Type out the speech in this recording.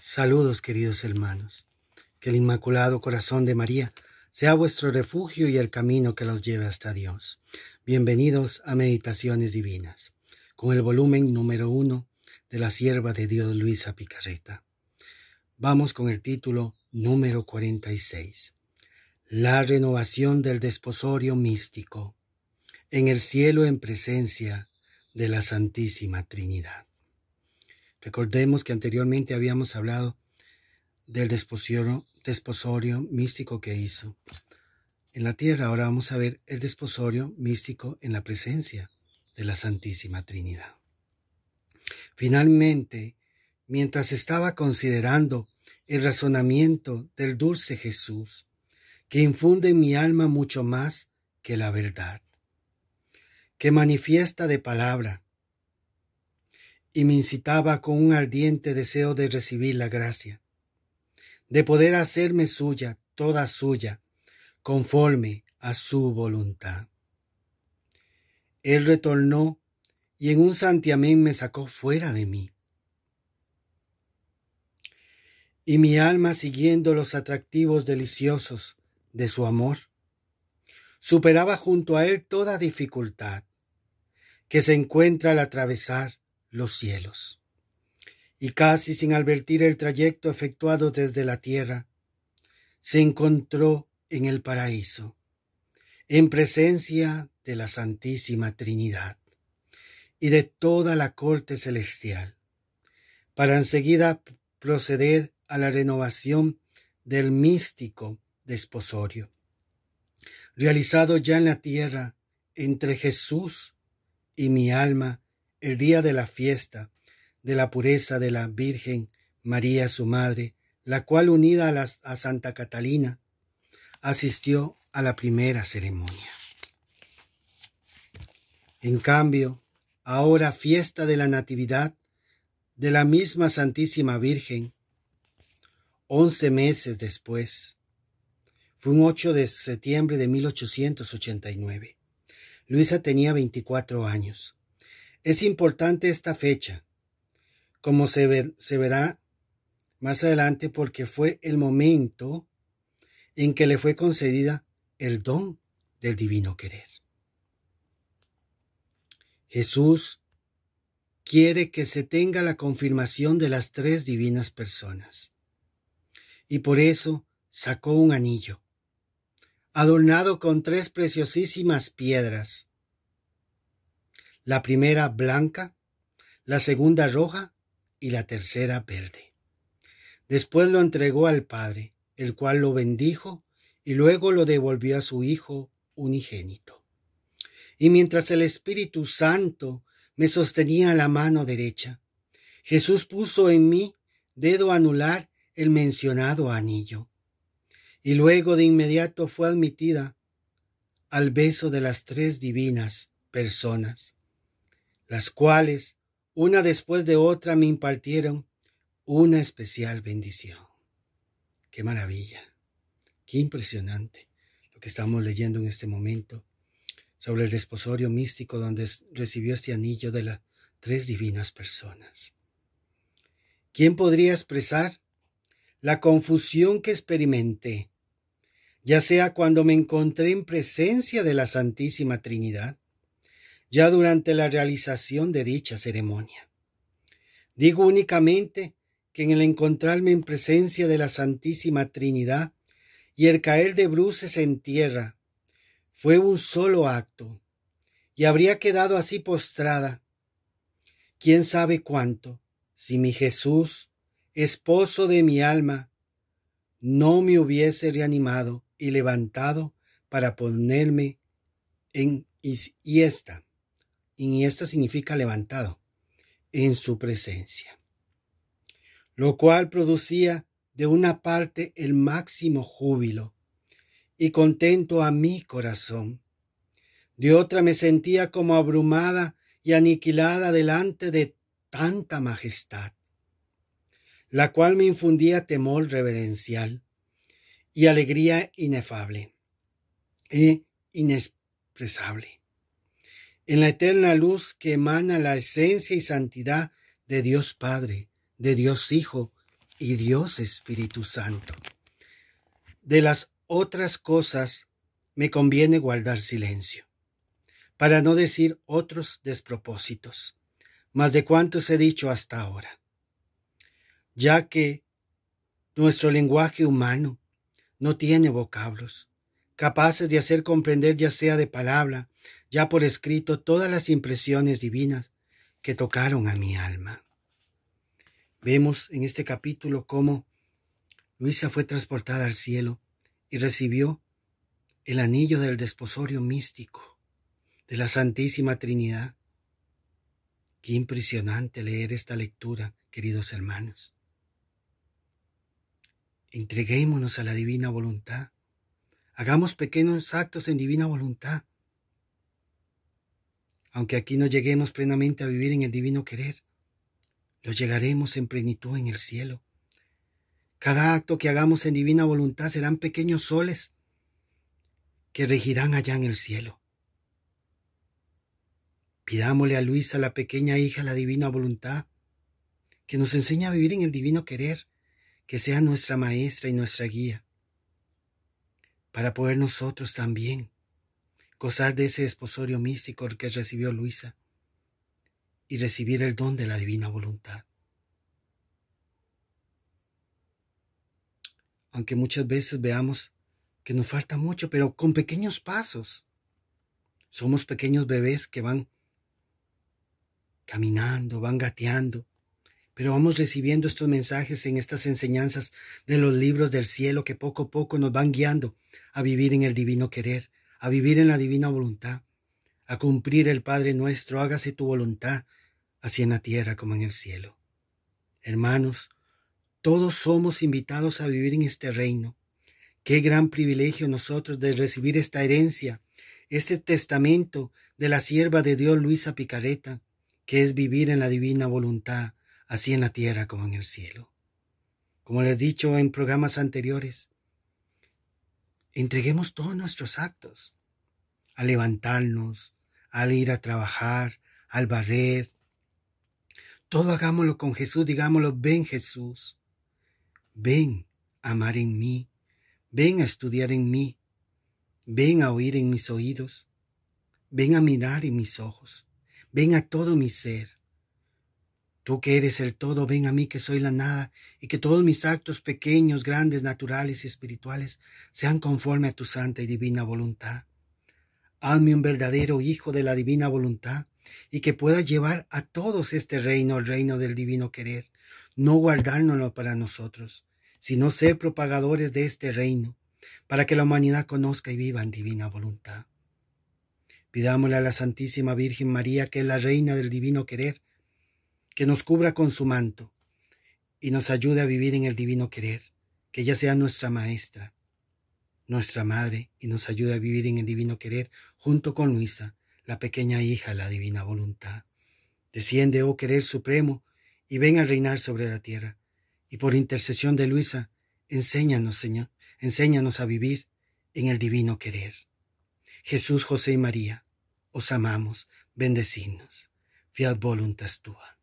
Saludos queridos hermanos. Que el Inmaculado Corazón de María sea vuestro refugio y el camino que los lleve hasta Dios. Bienvenidos a Meditaciones Divinas, con el volumen número uno de la sierva de Dios Luisa Picarreta. Vamos con el título número 46. La renovación del desposorio místico en el cielo en presencia de la Santísima Trinidad. Recordemos que anteriormente habíamos hablado del desposorio, místico que hizo en la tierra. Ahora vamos a ver el desposorio místico en la presencia de la Santísima Trinidad. Finalmente, mientras estaba considerando el razonamiento del dulce Jesús, que infunde en mi alma mucho más que la verdad, que manifiesta de palabra, y me incitaba con un ardiente deseo de recibir la gracia, de poder hacerme suya, toda suya, conforme a su voluntad. Él retornó y en un santiamén me sacó fuera de mí. Y mi alma siguiendo los atractivos deliciosos de su amor, superaba junto a él toda dificultad que se encuentra al atravesar los cielos. Y casi sin advertir el trayecto efectuado desde la tierra, se encontró en el paraíso, en presencia de la Santísima Trinidad y de toda la corte celestial, para enseguida proceder a la renovación del místico desposorio, realizado ya en la tierra entre Jesús y mi alma el día de la fiesta de la pureza de la Virgen María su madre, la cual unida a, Santa Catalina, asistió a la primera ceremonia. En cambio, ahora fiesta de la Natividad de la misma Santísima Virgen, once meses después, fue un 8 de septiembre de 1889. Luisa tenía 24 años. Es importante esta fecha, como se, verá más adelante, porque fue el momento en que le fue concedida el don del divino querer. Jesús quiere que se tenga la confirmación de las tres divinas personas. Y por eso sacó un anillo, adornado con tres preciosísimas piedras, la primera blanca, la segunda roja y la tercera verde. Después lo entregó al Padre, el cual lo bendijo y luego lo devolvió a su Hijo unigénito. Y mientras el Espíritu Santo me sostenía la mano derecha, Jesús puso en mí dedo anular el mencionado anillo. Y luego de inmediato fue admitida al beso de las tres divinas personas las cuales, una después de otra, me impartieron una especial bendición. Qué maravilla, qué impresionante lo que estamos leyendo en este momento sobre el desposorio místico donde recibió este anillo de las tres divinas personas. ¿Quién podría expresar la confusión que experimenté, ya sea cuando me encontré en presencia de la Santísima Trinidad ya durante la realización de dicha ceremonia. Digo únicamente que en el encontrarme en presencia de la Santísima Trinidad y el caer de bruces en tierra, fue un solo acto, y habría quedado así postrada. Quién sabe cuánto, si mi Jesús, esposo de mi alma, no me hubiese reanimado y levantado para ponerme en y esta significa levantado en su presencia, lo cual producía de una parte el máximo júbilo y contento a mi corazón. De otra me sentía como abrumada y aniquilada delante de tanta majestad, la cual me infundía temor reverencial y alegría inefable e inexpresable en la eterna luz que emana la esencia y santidad de Dios Padre, de Dios Hijo y Dios Espíritu Santo. De las otras cosas me conviene guardar silencio, para no decir otros despropósitos, más de cuantos he dicho hasta ahora, ya que nuestro lenguaje humano no tiene vocablos capaces de hacer comprender ya sea de palabra, ya por escrito todas las impresiones divinas que tocaron a mi alma. Vemos en este capítulo cómo Luisa fue transportada al cielo y recibió el anillo del desposorio místico de la Santísima Trinidad. Qué impresionante leer esta lectura, queridos hermanos. Entreguémonos a la divina voluntad. Hagamos pequeños actos en divina voluntad aunque aquí no lleguemos plenamente a vivir en el divino querer, lo llegaremos en plenitud en el cielo. Cada acto que hagamos en divina voluntad serán pequeños soles que regirán allá en el cielo. Pidámosle a Luisa, la pequeña hija, la divina voluntad, que nos enseñe a vivir en el divino querer, que sea nuestra maestra y nuestra guía, para poder nosotros también gozar de ese esposorio místico que recibió Luisa y recibir el don de la divina voluntad. Aunque muchas veces veamos que nos falta mucho, pero con pequeños pasos. Somos pequeños bebés que van caminando, van gateando, pero vamos recibiendo estos mensajes en estas enseñanzas de los libros del cielo que poco a poco nos van guiando a vivir en el divino querer, a vivir en la divina voluntad, a cumplir el Padre nuestro, hágase tu voluntad, así en la tierra como en el cielo. Hermanos, todos somos invitados a vivir en este reino. Qué gran privilegio nosotros de recibir esta herencia, este testamento de la sierva de Dios Luisa Picareta, que es vivir en la divina voluntad, así en la tierra como en el cielo. Como les he dicho en programas anteriores, entreguemos todos nuestros actos. Al levantarnos, al ir a trabajar, al barrer. Todo hagámoslo con Jesús, digámoslo, ven Jesús, ven a amar en mí, ven a estudiar en mí, ven a oír en mis oídos, ven a mirar en mis ojos, ven a todo mi ser, Tú que eres el todo, ven a mí que soy la nada, y que todos mis actos pequeños, grandes, naturales y espirituales sean conforme a tu santa y divina voluntad. Hazme un verdadero hijo de la divina voluntad, y que pueda llevar a todos este reino, el reino del divino querer, no guardárnoslo para nosotros, sino ser propagadores de este reino, para que la humanidad conozca y viva en divina voluntad. Pidámosle a la Santísima Virgen María, que es la reina del divino querer, que nos cubra con su manto y nos ayude a vivir en el divino querer, que ella sea nuestra maestra, nuestra madre, y nos ayude a vivir en el divino querer junto con Luisa, la pequeña hija, la divina voluntad. Desciende, oh querer supremo, y ven a reinar sobre la tierra. Y por intercesión de Luisa, enséñanos, Señor, enséñanos a vivir en el divino querer. Jesús, José y María, os amamos, bendecidnos. Fiat voluntas tua.